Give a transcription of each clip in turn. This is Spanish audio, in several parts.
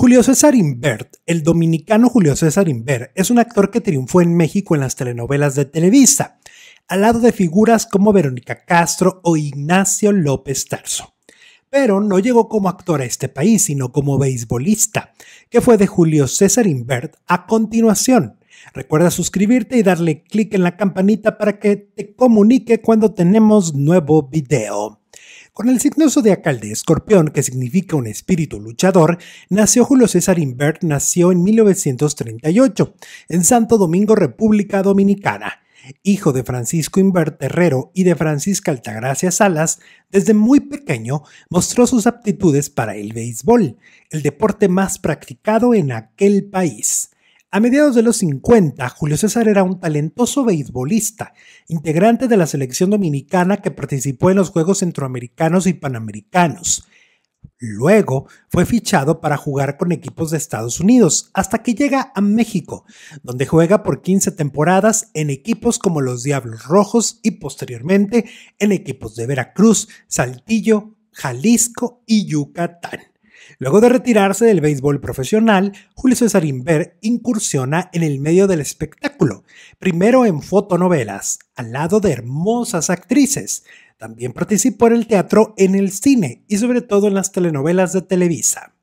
Julio César Invert, el dominicano Julio César Invert, es un actor que triunfó en México en las telenovelas de Televisa, al lado de figuras como Verónica Castro o Ignacio López Tarso. Pero no llegó como actor a este país, sino como beisbolista, que fue de Julio César Invert a continuación. Recuerda suscribirte y darle clic en la campanita para que te comunique cuando tenemos nuevo video. Con el signo zodiacal de escorpión, que significa un espíritu luchador, nació Julio César Invert, nació en 1938, en Santo Domingo, República Dominicana. Hijo de Francisco Invert Herrero y de Francisca Altagracia Salas, desde muy pequeño mostró sus aptitudes para el béisbol, el deporte más practicado en aquel país. A mediados de los 50, Julio César era un talentoso beisbolista, integrante de la selección dominicana que participó en los Juegos Centroamericanos y Panamericanos. Luego fue fichado para jugar con equipos de Estados Unidos, hasta que llega a México, donde juega por 15 temporadas en equipos como los Diablos Rojos y posteriormente en equipos de Veracruz, Saltillo, Jalisco y Yucatán. Luego de retirarse del béisbol profesional, Julio César Inver incursiona en el medio del espectáculo, primero en fotonovelas, al lado de hermosas actrices. También participó en el teatro, en el cine y sobre todo en las telenovelas de Televisa.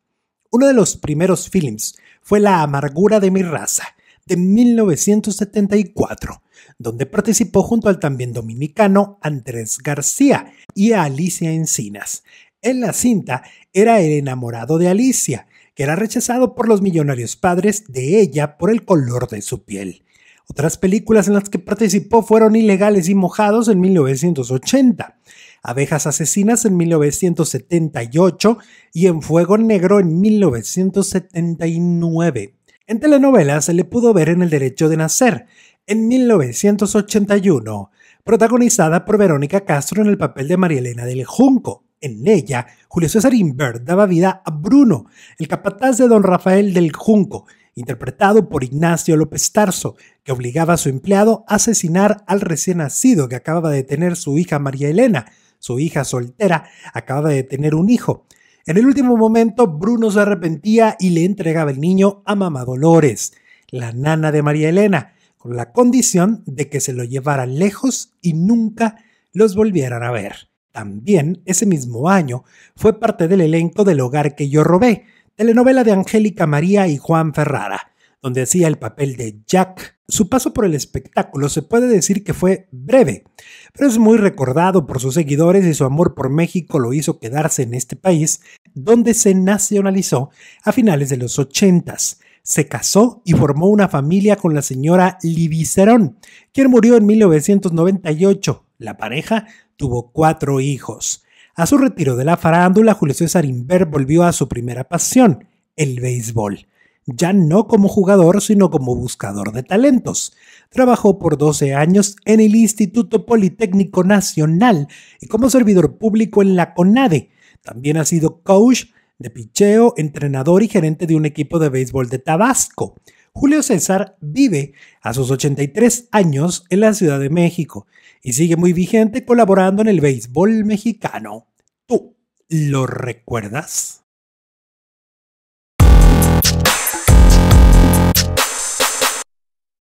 Uno de los primeros films fue La amargura de mi raza, de 1974, donde participó junto al también dominicano Andrés García y a Alicia Encinas en la cinta era el enamorado de Alicia, que era rechazado por los millonarios padres de ella por el color de su piel. Otras películas en las que participó fueron Ilegales y Mojados en 1980, Abejas Asesinas en 1978 y En Fuego Negro en 1979. En telenovelas se le pudo ver en El Derecho de Nacer, en 1981, protagonizada por Verónica Castro en el papel de Elena del Junco, en ella, Julio César Invert daba vida a Bruno, el capataz de don Rafael del Junco, interpretado por Ignacio López Tarso, que obligaba a su empleado a asesinar al recién nacido que acababa de tener su hija María Elena. Su hija soltera acababa de tener un hijo. En el último momento, Bruno se arrepentía y le entregaba el niño a Mamá Dolores, la nana de María Elena, con la condición de que se lo llevara lejos y nunca los volvieran a ver. También, ese mismo año, fue parte del elenco del Hogar que yo robé, telenovela de Angélica María y Juan Ferrara, donde hacía el papel de Jack. Su paso por el espectáculo se puede decir que fue breve, pero es muy recordado por sus seguidores y su amor por México lo hizo quedarse en este país, donde se nacionalizó a finales de los 80 Se casó y formó una familia con la señora Livicerón, quien murió en 1998 la pareja tuvo cuatro hijos. A su retiro de la farándula, Julio César Inver volvió a su primera pasión, el béisbol. Ya no como jugador, sino como buscador de talentos. Trabajó por 12 años en el Instituto Politécnico Nacional y como servidor público en la CONADE. También ha sido coach de picheo, entrenador y gerente de un equipo de béisbol de Tabasco. Julio César vive a sus 83 años en la Ciudad de México y sigue muy vigente colaborando en el béisbol mexicano. ¿Tú lo recuerdas?